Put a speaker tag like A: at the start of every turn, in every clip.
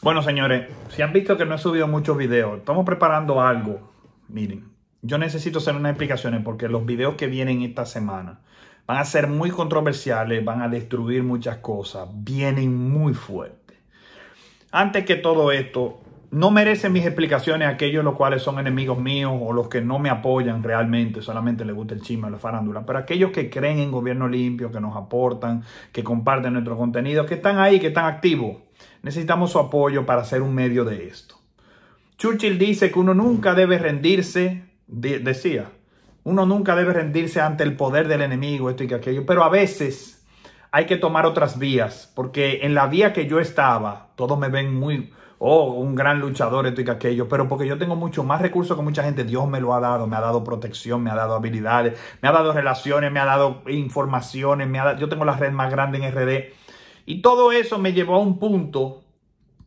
A: Bueno, señores, si han visto que no he subido muchos videos, estamos preparando algo. Miren, yo necesito hacer unas explicaciones porque los videos que vienen esta semana van a ser muy controversiales, van a destruir muchas cosas, vienen muy fuertes. Antes que todo esto, no merecen mis explicaciones aquellos los cuales son enemigos míos o los que no me apoyan realmente, solamente les gusta el chisme, la farándula, pero aquellos que creen en gobierno limpio, que nos aportan, que comparten nuestro contenido, que están ahí, que están activos. Necesitamos su apoyo para hacer un medio de esto. Churchill dice que uno nunca debe rendirse, decía, uno nunca debe rendirse ante el poder del enemigo, esto y aquello, pero a veces hay que tomar otras vías, porque en la vía que yo estaba, todos me ven muy oh, un gran luchador, esto y aquello, pero porque yo tengo mucho más recursos que mucha gente, Dios me lo ha dado, me ha dado protección, me ha dado habilidades, me ha dado relaciones, me ha dado informaciones, me ha yo tengo la red más grande en RD. Y todo eso me llevó a un punto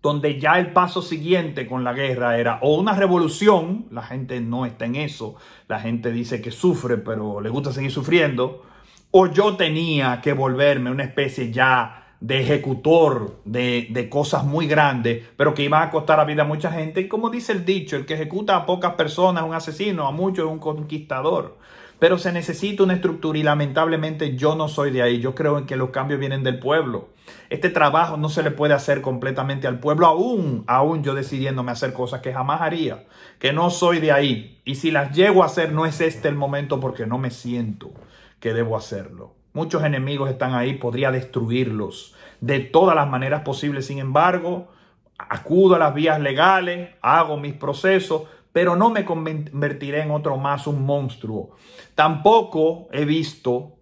A: donde ya el paso siguiente con la guerra era o una revolución, la gente no está en eso, la gente dice que sufre, pero le gusta seguir sufriendo, o yo tenía que volverme una especie ya de ejecutor de, de cosas muy grandes, pero que iba a costar la vida a mucha gente. Y como dice el dicho, el que ejecuta a pocas personas es un asesino, a muchos es un conquistador pero se necesita una estructura y lamentablemente yo no soy de ahí. Yo creo en que los cambios vienen del pueblo. Este trabajo no se le puede hacer completamente al pueblo, aún, aún yo decidiéndome hacer cosas que jamás haría, que no soy de ahí. Y si las llego a hacer, no es este el momento porque no me siento que debo hacerlo. Muchos enemigos están ahí, podría destruirlos de todas las maneras posibles. Sin embargo, acudo a las vías legales, hago mis procesos, pero no me convertiré en otro más un monstruo. Tampoco he visto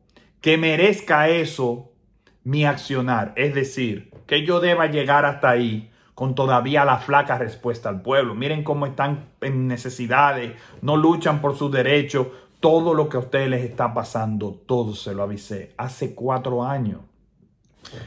A: que merezca eso mi accionar, es decir, que yo deba llegar hasta ahí con todavía la flaca respuesta al pueblo. Miren cómo están en necesidades, no luchan por sus derechos, todo lo que a ustedes les está pasando, todo se lo avisé hace cuatro años.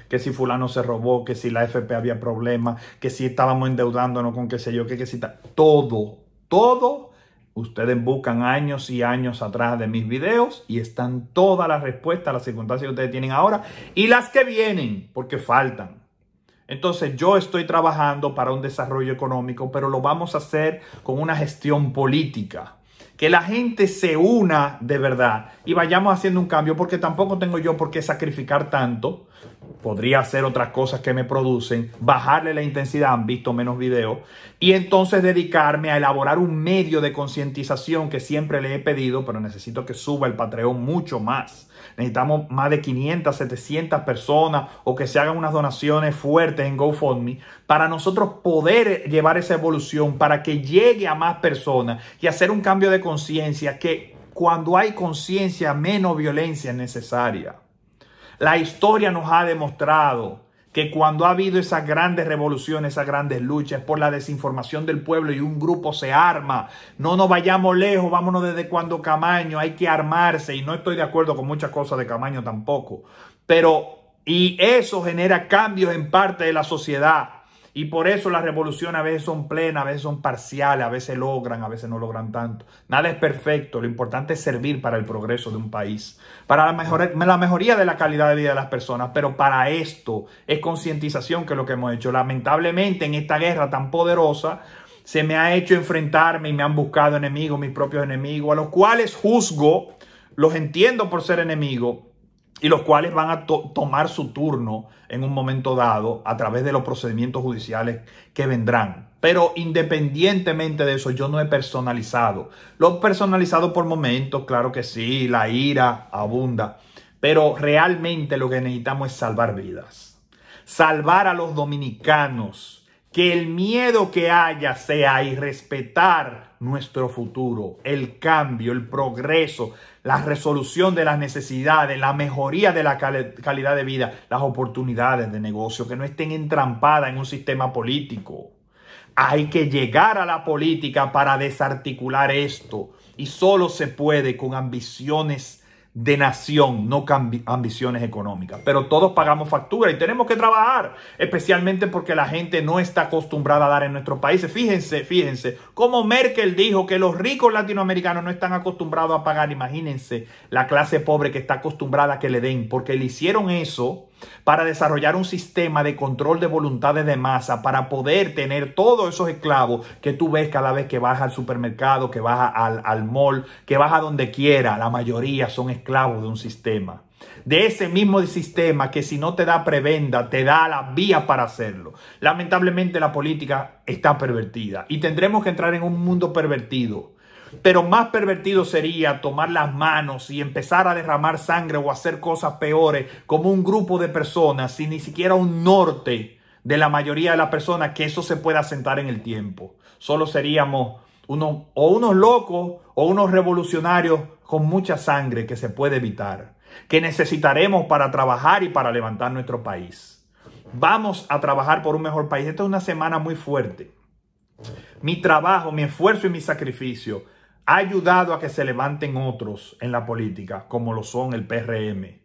A: Que si fulano se robó, que si la FP había problemas, que si estábamos endeudándonos con qué sé yo, que, que si todo, todo. Ustedes buscan años y años atrás de mis videos y están todas las respuestas a las circunstancias que ustedes tienen ahora y las que vienen, porque faltan. Entonces yo estoy trabajando para un desarrollo económico, pero lo vamos a hacer con una gestión política que la gente se una de verdad y vayamos haciendo un cambio, porque tampoco tengo yo por qué sacrificar tanto podría hacer otras cosas que me producen, bajarle la intensidad, han visto menos videos, y entonces dedicarme a elaborar un medio de concientización que siempre le he pedido, pero necesito que suba el Patreon mucho más. Necesitamos más de 500, 700 personas o que se hagan unas donaciones fuertes en GoFundMe para nosotros poder llevar esa evolución, para que llegue a más personas y hacer un cambio de conciencia que cuando hay conciencia, menos violencia es necesaria. La historia nos ha demostrado que cuando ha habido esas grandes revoluciones, esas grandes luchas por la desinformación del pueblo y un grupo se arma, no nos vayamos lejos, vámonos desde cuando Camaño, hay que armarse y no estoy de acuerdo con muchas cosas de Camaño tampoco, pero y eso genera cambios en parte de la sociedad. Y por eso las revoluciones a veces son plenas, a veces son parciales, a veces logran, a veces no logran tanto. Nada es perfecto. Lo importante es servir para el progreso de un país, para la, la mejoría de la calidad de vida de las personas. Pero para esto es concientización que es lo que hemos hecho. Lamentablemente en esta guerra tan poderosa se me ha hecho enfrentarme y me han buscado enemigos, mis propios enemigos, a los cuales juzgo, los entiendo por ser enemigos y los cuales van a tomar su turno en un momento dado a través de los procedimientos judiciales que vendrán. Pero independientemente de eso, yo no he personalizado. Lo he personalizado por momentos, claro que sí, la ira abunda, pero realmente lo que necesitamos es salvar vidas, salvar a los dominicanos, que el miedo que haya sea y respetar nuestro futuro, el cambio, el progreso, la resolución de las necesidades, la mejoría de la calidad de vida, las oportunidades de negocio, que no estén entrampadas en un sistema político. Hay que llegar a la política para desarticular esto y solo se puede con ambiciones de nación, no ambiciones económicas. Pero todos pagamos factura y tenemos que trabajar, especialmente porque la gente no está acostumbrada a dar en nuestros países. Fíjense, fíjense, como Merkel dijo que los ricos latinoamericanos no están acostumbrados a pagar, imagínense la clase pobre que está acostumbrada a que le den, porque le hicieron eso para desarrollar un sistema de control de voluntades de masa, para poder tener todos esos esclavos que tú ves cada vez que vas al supermercado, que vas al, mall, que vas a donde quiera. La mayoría son esclavos de un sistema. De ese mismo sistema que si no te da prebenda, te da la vía para hacerlo. Lamentablemente la política está pervertida y tendremos que entrar en un mundo pervertido pero más pervertido sería tomar las manos y empezar a derramar sangre o hacer cosas peores como un grupo de personas sin ni siquiera un norte de la mayoría de las personas que eso se pueda sentar en el tiempo. Solo seríamos unos, o unos locos o unos revolucionarios con mucha sangre que se puede evitar, que necesitaremos para trabajar y para levantar nuestro país. Vamos a trabajar por un mejor país. Esta es una semana muy fuerte. Mi trabajo, mi esfuerzo y mi sacrificio ha ayudado a que se levanten otros en la política, como lo son el PRM,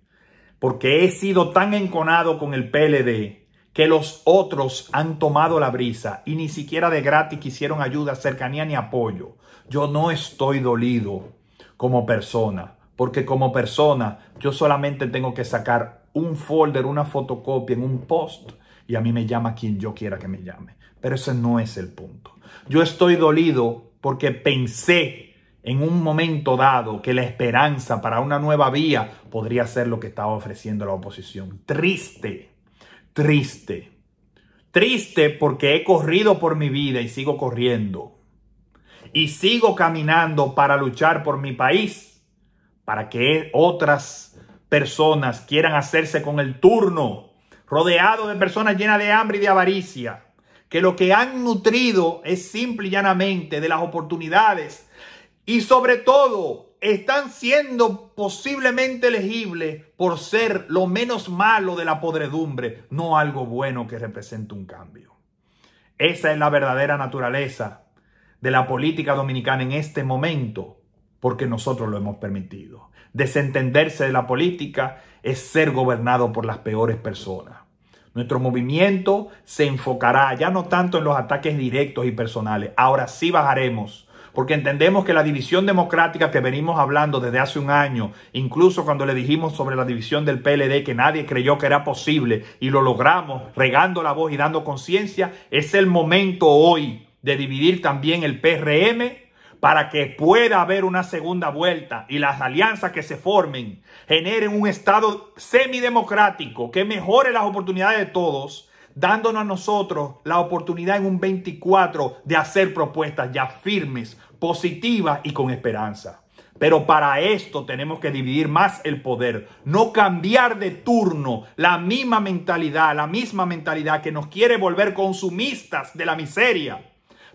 A: porque he sido tan enconado con el PLD que los otros han tomado la brisa y ni siquiera de gratis quisieron ayuda, cercanía ni apoyo. Yo no estoy dolido como persona, porque como persona yo solamente tengo que sacar un folder, una fotocopia en un post y a mí me llama quien yo quiera que me llame. Pero ese no es el punto. Yo estoy dolido porque pensé en un momento dado que la esperanza para una nueva vía podría ser lo que estaba ofreciendo la oposición. Triste, triste, triste porque he corrido por mi vida y sigo corriendo. Y sigo caminando para luchar por mi país, para que otras personas quieran hacerse con el turno, rodeado de personas llenas de hambre y de avaricia, que lo que han nutrido es simple y llanamente de las oportunidades y sobre todo, están siendo posiblemente elegibles por ser lo menos malo de la podredumbre, no algo bueno que represente un cambio. Esa es la verdadera naturaleza de la política dominicana en este momento, porque nosotros lo hemos permitido. Desentenderse de la política es ser gobernado por las peores personas. Nuestro movimiento se enfocará ya no tanto en los ataques directos y personales, ahora sí bajaremos porque entendemos que la división democrática que venimos hablando desde hace un año, incluso cuando le dijimos sobre la división del PLD que nadie creyó que era posible y lo logramos regando la voz y dando conciencia, es el momento hoy de dividir también el PRM para que pueda haber una segunda vuelta y las alianzas que se formen generen un Estado semidemocrático que mejore las oportunidades de todos dándonos a nosotros la oportunidad en un 24 de hacer propuestas ya firmes, positivas y con esperanza. Pero para esto tenemos que dividir más el poder, no cambiar de turno la misma mentalidad, la misma mentalidad que nos quiere volver consumistas de la miseria.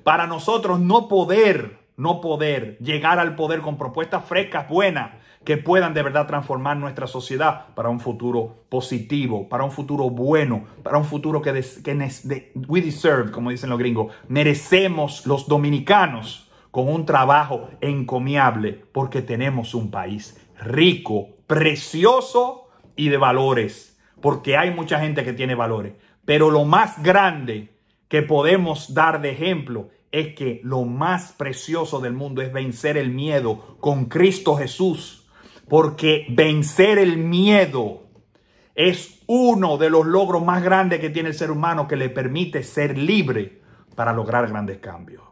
A: Para nosotros no poder no poder, llegar al poder con propuestas frescas, buenas, que puedan de verdad transformar nuestra sociedad para un futuro positivo, para un futuro bueno, para un futuro que, que we deserve, como dicen los gringos, merecemos los dominicanos con un trabajo encomiable, porque tenemos un país rico, precioso y de valores, porque hay mucha gente que tiene valores, pero lo más grande que podemos dar de ejemplo es que lo más precioso del mundo es vencer el miedo con Cristo Jesús, porque vencer el miedo es uno de los logros más grandes que tiene el ser humano que le permite ser libre para lograr grandes cambios.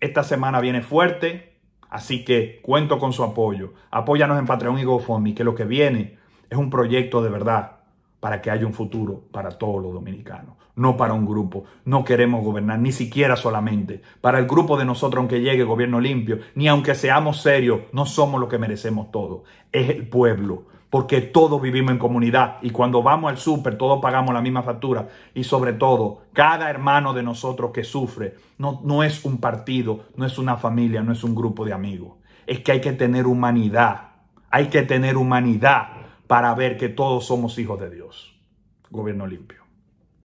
A: Esta semana viene fuerte, así que cuento con su apoyo. Apóyanos en Patreon y GoFundMe, que lo que viene es un proyecto de verdad para que haya un futuro para todos los dominicanos, no para un grupo. No queremos gobernar ni siquiera solamente para el grupo de nosotros, aunque llegue gobierno limpio, ni aunque seamos serios, no somos lo que merecemos todos. Es el pueblo, porque todos vivimos en comunidad y cuando vamos al súper todos pagamos la misma factura y sobre todo cada hermano de nosotros que sufre no, no es un partido, no es una familia, no es un grupo de amigos. Es que hay que tener humanidad, hay que tener humanidad para ver que todos somos hijos de Dios. Gobierno limpio.